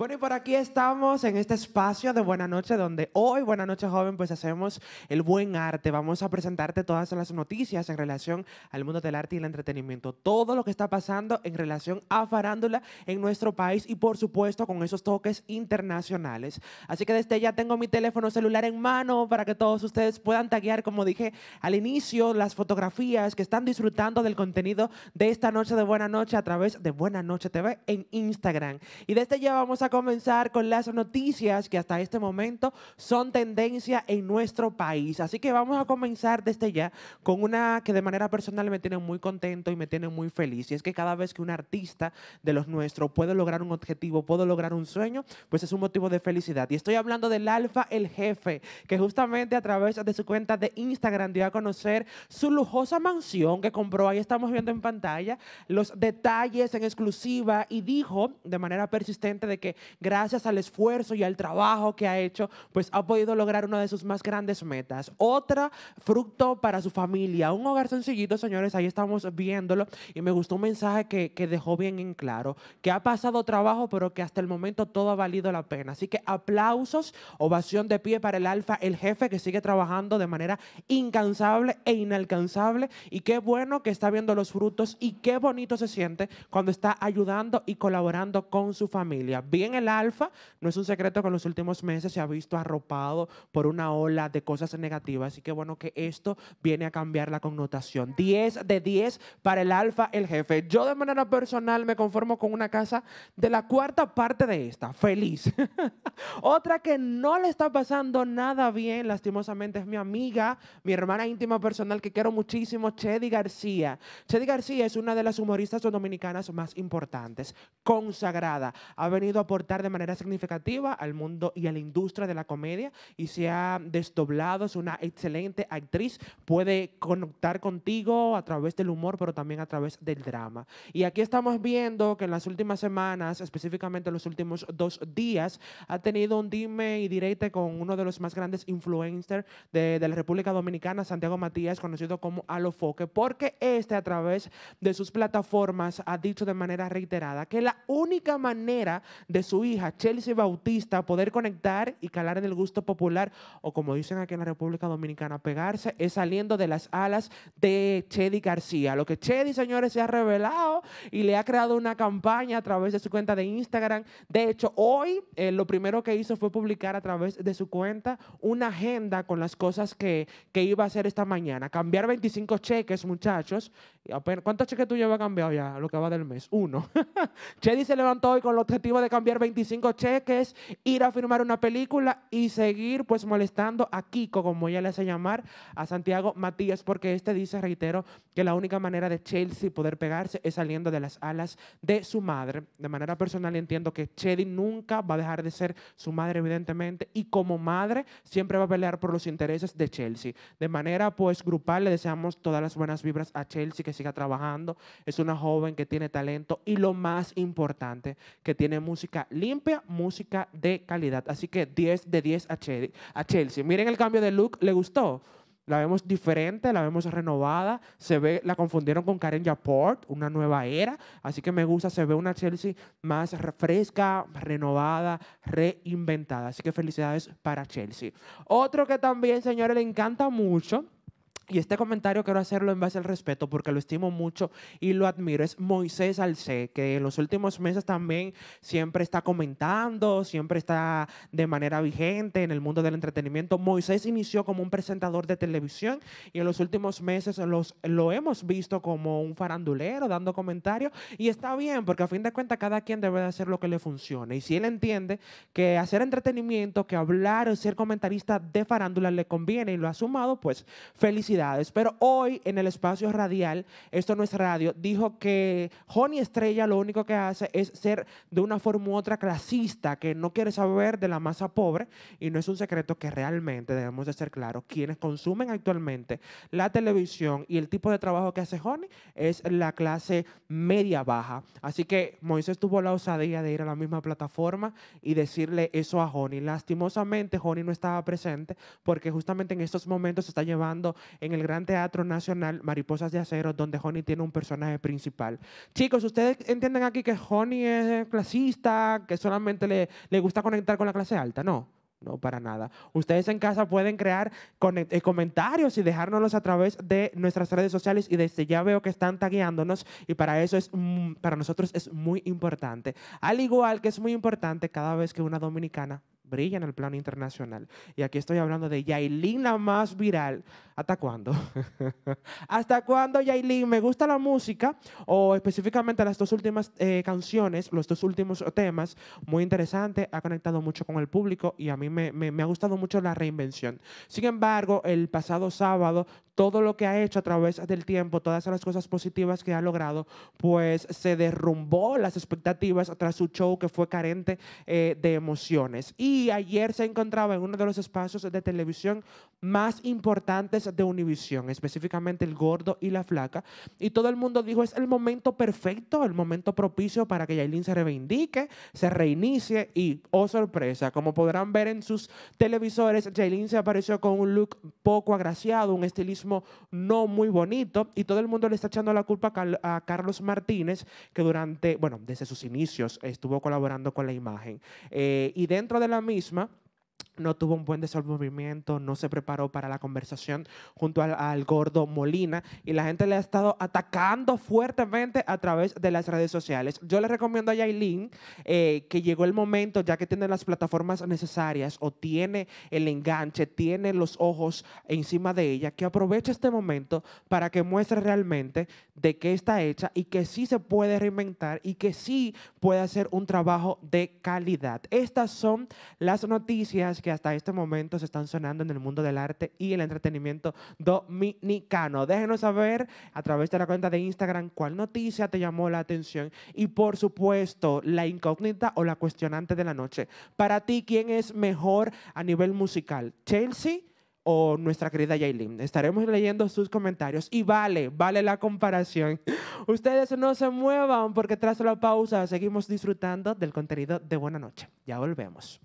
Bueno, y por aquí estamos en este espacio de Buena Noche, donde hoy, Buena Noche Joven, pues hacemos el buen arte. Vamos a presentarte todas las noticias en relación al mundo del arte y el entretenimiento. Todo lo que está pasando en relación a farándula en nuestro país y, por supuesto, con esos toques internacionales. Así que desde ya tengo mi teléfono celular en mano para que todos ustedes puedan taguear, como dije al inicio, las fotografías que están disfrutando del contenido de esta noche de Buena Noche a través de Buena Noche TV en Instagram. Y desde ya vamos a comenzar con las noticias que hasta este momento son tendencia en nuestro país. Así que vamos a comenzar desde ya con una que de manera personal me tiene muy contento y me tiene muy feliz. Y es que cada vez que un artista de los nuestros puede lograr un objetivo, puede lograr un sueño, pues es un motivo de felicidad. Y estoy hablando del Alfa El Jefe, que justamente a través de su cuenta de Instagram dio a conocer su lujosa mansión que compró. Ahí estamos viendo en pantalla los detalles en exclusiva y dijo de manera persistente de que gracias al esfuerzo y al trabajo que ha hecho, pues ha podido lograr una de sus más grandes metas. Otra fruto para su familia, un hogar sencillito, señores, ahí estamos viéndolo y me gustó un mensaje que, que dejó bien en claro, que ha pasado trabajo, pero que hasta el momento todo ha valido la pena. Así que aplausos, ovación de pie para el Alfa, el jefe que sigue trabajando de manera incansable e inalcanzable y qué bueno que está viendo los frutos y qué bonito se siente cuando está ayudando y colaborando con su familia en el alfa, no es un secreto que en los últimos meses se ha visto arropado por una ola de cosas negativas, así que bueno que esto viene a cambiar la connotación. 10 de 10 para el alfa, el jefe. Yo de manera personal me conformo con una casa de la cuarta parte de esta, feliz. Otra que no le está pasando nada bien, lastimosamente, es mi amiga, mi hermana íntima personal que quiero muchísimo, Chedi García. Chedi García es una de las humoristas dominicanas más importantes, consagrada. Ha venido a portar de manera significativa al mundo y a la industria de la comedia y se ha desdoblado, es una excelente actriz, puede conectar contigo a través del humor, pero también a través del drama. Y aquí estamos viendo que en las últimas semanas, específicamente en los últimos dos días, ha tenido un dime y directo con uno de los más grandes influencers de, de la República Dominicana, Santiago Matías, conocido como Alofoque, porque este a través de sus plataformas ha dicho de manera reiterada que la única manera de su hija Chelsea Bautista poder conectar y calar en el gusto popular o como dicen aquí en la República Dominicana, pegarse es saliendo de las alas de Chedi García. Lo que Chedi, señores, se ha revelado y le ha creado una campaña a través de su cuenta de Instagram. De hecho, hoy eh, lo primero que hizo fue publicar a través de su cuenta una agenda con las cosas que, que iba a hacer esta mañana. Cambiar 25 cheques, muchachos. ¿Cuántos cheques tú llevas cambiado ya lo que va del mes? Uno. Chedi se levantó hoy con el objetivo de cambiar 25 cheques, ir a firmar una película y seguir pues molestando a Kiko, como ella le hace llamar, a Santiago Matías, porque este dice, reitero, que la única manera de Chelsea poder pegarse es saliendo de las alas de su madre. De manera personal entiendo que Chedi nunca va a dejar de ser su madre, evidentemente, y como madre siempre va a pelear por los intereses de Chelsea. De manera pues grupal le deseamos todas las buenas vibras a Chelsea, que siga trabajando. Es una joven que tiene talento y lo más importante, que tiene música limpia, música de calidad. Así que 10 de 10 a Chelsea. Miren el cambio de look, ¿le gustó? La vemos diferente, la vemos renovada, se ve, la confundieron con Karen Japort, una nueva era, así que me gusta, se ve una Chelsea más fresca, renovada, reinventada, así que felicidades para Chelsea. Otro que también, señores, le encanta mucho, y este comentario quiero hacerlo en base al respeto porque lo estimo mucho y lo admiro, es Moisés Alcé, que en los últimos meses también siempre está comentando, siempre está de manera vigente en el mundo del entretenimiento. Moisés inició como un presentador de televisión y en los últimos meses los, lo hemos visto como un farandulero dando comentarios y está bien porque a fin de cuentas cada quien debe de hacer lo que le funcione. Y si él entiende que hacer entretenimiento, que hablar o ser comentarista de farándula le conviene y lo ha sumado, pues felicidades pero hoy en el espacio radial, esto no es radio, dijo que Honey Estrella lo único que hace es ser de una forma u otra clasista, que no quiere saber de la masa pobre y no es un secreto que realmente debemos de ser claros, quienes consumen actualmente la televisión y el tipo de trabajo que hace Joni es la clase media baja. Así que Moisés tuvo la osadía de ir a la misma plataforma y decirle eso a Joni. Lastimosamente Joni no estaba presente porque justamente en estos momentos se está llevando en el Gran Teatro Nacional Mariposas de Acero, donde Honey tiene un personaje principal. Chicos, ustedes entienden aquí que Honey es clasista, que solamente le, le gusta conectar con la clase alta, ¿no? No, para nada. Ustedes en casa pueden crear eh, comentarios y dejárnoslos a través de nuestras redes sociales y desde ya veo que están tagueándonos y para eso es, mm, para nosotros es muy importante. Al igual que es muy importante cada vez que una dominicana brilla en el plano internacional. Y aquí estoy hablando de Yailin, la más viral. ¿Hasta cuándo? ¿Hasta cuándo, Yailin? Me gusta la música, o específicamente las dos últimas eh, canciones, los dos últimos temas. Muy interesante, ha conectado mucho con el público y a mí me, me, me ha gustado mucho la reinvención. Sin embargo, el pasado sábado todo lo que ha hecho a través del tiempo, todas las cosas positivas que ha logrado, pues se derrumbó las expectativas tras su show que fue carente eh, de emociones. Y ayer se encontraba en uno de los espacios de televisión más importantes de Univisión, específicamente El Gordo y La Flaca. Y todo el mundo dijo, es el momento perfecto, el momento propicio para que Yailin se reivindique, se reinicie y, oh sorpresa, como podrán ver en sus televisores, Yailin se apareció con un look poco agraciado, un estilismo no muy bonito y todo el mundo le está echando la culpa a, Carlos Martínez, que durante, bueno, desde sus inicios estuvo colaborando con la imagen. Eh, y dentro de la misma, no tuvo un buen desenvolvimiento, no se preparó para la conversación junto al, gordo Molina y la gente le ha estado atacando fuertemente a través de las redes sociales. Yo le recomiendo a Yailin eh, que llegó el momento, ya que tiene las plataformas necesarias o tiene el enganche, tiene los ojos encima de ella, que aproveche este momento para que muestre realmente de qué está hecha y que sí se puede reinventar y que sí puede hacer un trabajo de calidad. Estas son las noticias que hasta este momento se están sonando en el mundo del arte y el entretenimiento dominicano. Déjenos saber a través de la cuenta de Instagram cuál noticia te llamó la atención y por supuesto la incógnita o la cuestionante de la noche. Para ti, ¿quién es mejor a nivel musical? ¿Chelsea? o nuestra querida Yailin. Estaremos leyendo sus comentarios y vale, vale la comparación. Ustedes no se muevan porque tras la pausa seguimos disfrutando del contenido de Buena Noche. Ya volvemos.